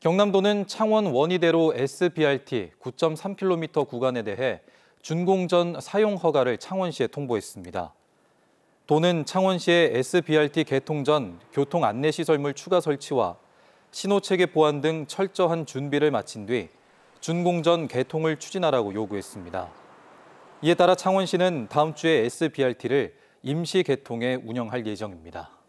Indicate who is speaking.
Speaker 1: 경남도는 창원 원희대로 SBRT 9.3km 구간에 대해 준공전 사용 허가를 창원시에 통보했습니다. 도는 창원시의 SBRT 개통 전 교통 안내 시설물 추가 설치와 신호 체계 보안등 철저한 준비를 마친 뒤 준공전 개통을 추진하라고 요구했습니다. 이에 따라 창원시는 다음 주에 SBRT를 임시 개통해 운영할 예정입니다.